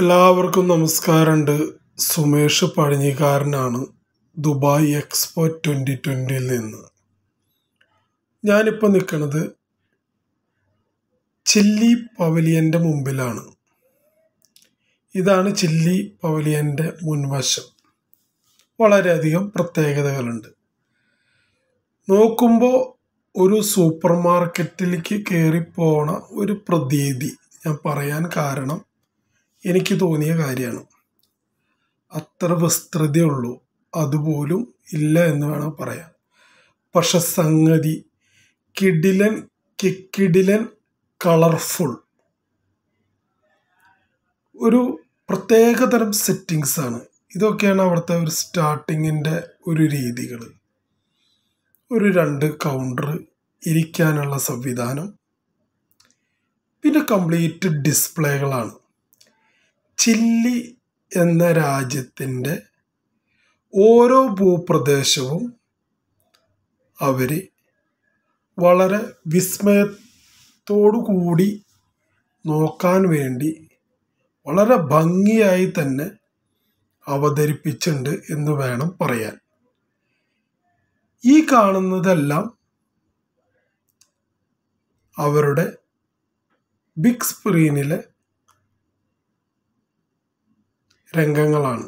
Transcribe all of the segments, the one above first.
എല്ലാവർക്കും നമസ്കാരമുണ്ട് സുമേഷ് പഴഞ്ഞിക്കാരനാണ് ദുബായ് എക്സ്പോ ട്വൻ്റി ട്വൻ്റിയിൽ നിന്ന് ഞാനിപ്പോൾ നിൽക്കുന്നത് ചില്ലി പവലിയൻ്റെ മുമ്പിലാണ് ഇതാണ് ചില്ലി പവലിയൻ്റെ മുൻവശം വളരെയധികം പ്രത്യേകതകളുണ്ട് നോക്കുമ്പോൾ ഒരു സൂപ്പർ മാർക്കറ്റിലേക്ക് കയറിപ്പോണ ഒരു പ്രതീതി ഞാൻ പറയാൻ കാരണം എനിക്ക് തോന്നിയ കാര്യമാണ് അത്ര വിസ്തൃതയുള്ളൂ അതുപോലും ഇല്ല എന്ന് വേണം പറയാൻ പക്ഷെ സംഗതി കിടിലൻ കിക്കിടിലൻ കളർഫുൾ ഒരു പ്രത്യേക തരം സെറ്റിങ്സ് ആണ് ഇതൊക്കെയാണ് അവിടുത്തെ ഒരു സ്റ്റാർട്ടിങ്ങിൻ്റെ ഒരു രീതികൾ ഒരു രണ്ട് കൗണ്ടർ ഇരിക്കാനുള്ള സംവിധാനം പിന്നെ കംപ്ലീറ്റ് ഡിസ്പ്ലേകളാണ് ചില്ലി എന്ന രാജ്യത്തിൻ്റെ ഓരോ ഭൂപ്രദേശവും അവർ വളരെ വിസ്മയത്തോടു കൂടി നോക്കാൻ വേണ്ടി വളരെ ഭംഗിയായി തന്നെ അവതരിപ്പിച്ചിട്ടുണ്ട് എന്ന് വേണം പറയാൻ ഈ കാണുന്നതെല്ലാം അവരുടെ ബിഗ് സ്ക്രീനിലെ രംഗങ്ങളാണ്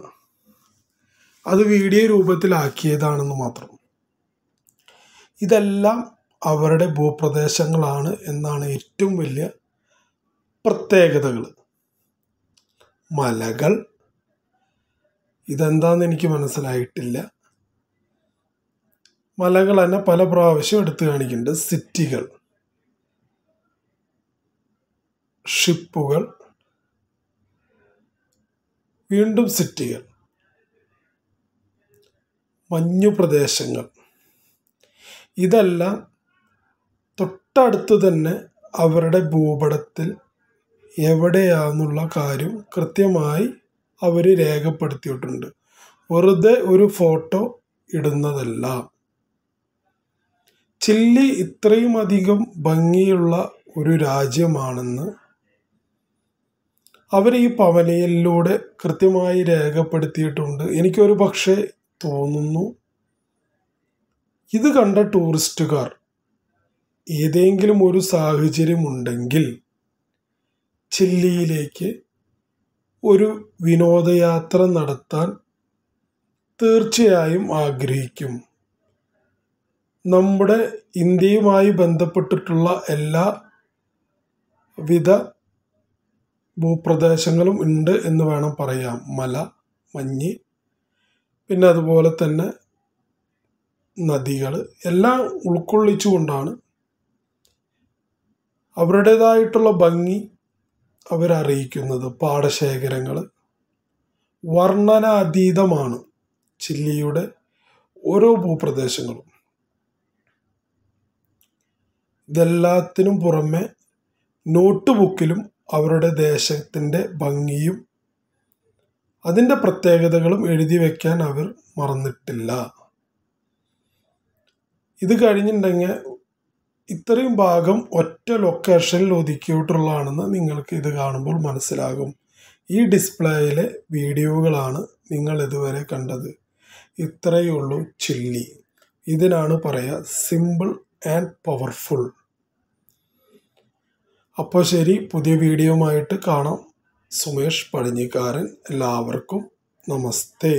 അത് വീഡിയോ രൂപത്തിലാക്കിയതാണെന്ന് മാത്രം ഇതെല്ലാം അവരുടെ ഭൂപ്രദേശങ്ങളാണ് എന്നാണ് ഏറ്റവും വലിയ പ്രത്യേകതകൾ മലകൾ ഇതെന്താന്ന് എനിക്ക് മനസ്സിലായിട്ടില്ല മലകൾ തന്നെ പല പ്രാവശ്യം എടുത്തു കാണിക്കുന്നുണ്ട് സിറ്റികൾ ഷിപ്പുകൾ വീണ്ടും സിറ്റികൾ മഞ്ഞുപ്രദേശങ്ങൾ ഇതെല്ലാം തൊട്ടടുത്ത് തന്നെ അവരുടെ ഭൂപടത്തിൽ എവിടെയാണെന്നുള്ള കാര്യം കൃത്യമായി അവർ രേഖപ്പെടുത്തിയിട്ടുണ്ട് വെറുതെ ഒരു ഫോട്ടോ ഇടുന്നതല്ല ചില്ലി ഇത്രയും അധികം ഭംഗിയുള്ള ഒരു രാജ്യമാണെന്ന് അവർ ഈ പവനയിലൂടെ കൃത്യമായി രേഖപ്പെടുത്തിയിട്ടുണ്ട് എനിക്കൊരു പക്ഷേ തോന്നുന്നു ഇത് കണ്ട ടൂറിസ്റ്റുകാർ ഏതെങ്കിലും ഒരു സാഹചര്യമുണ്ടെങ്കിൽ ചില്ലിയിലേക്ക് ഒരു വിനോദയാത്ര നടത്താൻ തീർച്ചയായും ആഗ്രഹിക്കും നമ്മുടെ ഇന്ത്യയുമായി ബന്ധപ്പെട്ടിട്ടുള്ള എല്ലാ വിധ ഭൂപ്രദേശങ്ങളും ഉണ്ട് എന്ന് വേണം പറയാം മല മഞ്ഞ് പിന്നെ അതുപോലെ തന്നെ നദികൾ എല്ലാം ഉൾക്കൊള്ളിച്ചുകൊണ്ടാണ് അവരുടേതായിട്ടുള്ള ഭംഗി അവരറിയിക്കുന്നത് പാടശേഖരങ്ങൾ വർണ്ണനാതീതമാണ് ചില്ലിയുടെ ഓരോ ഭൂപ്രദേശങ്ങളും ഇതെല്ലാത്തിനും പുറമെ നോട്ട് ബുക്കിലും അവരുടെ ദേശത്തിൻ്റെ ഭംഗിയും അതിൻ്റെ പ്രത്യേകതകളും എഴുതി വയ്ക്കാൻ അവർ മറന്നിട്ടില്ല ഇത് കഴിഞ്ഞിട്ടുണ്ടെങ്കിൽ ഇത്രയും ഭാഗം ഒറ്റ ലൊക്കേഷനിൽ ഒതുക്കിയിട്ടുള്ളതാണെന്ന് നിങ്ങൾക്ക് ഇത് കാണുമ്പോൾ മനസ്സിലാകും ഈ ഡിസ്പ്ലേയിലെ വീഡിയോകളാണ് നിങ്ങൾ ഇതുവരെ കണ്ടത് ഇത്രയേ ഉള്ളൂ ചില്ലി ഇതിനാണ് പറയുക സിമ്പിൾ ആൻഡ് പവർഫുൾ അപ്പോൾ ശരി പുതിയ വീഡിയോയുമായിട്ട് കാണാം സുമേഷ് പടിഞ്ഞിക്കാരൻ എല്ലാവർക്കും നമസ്തേ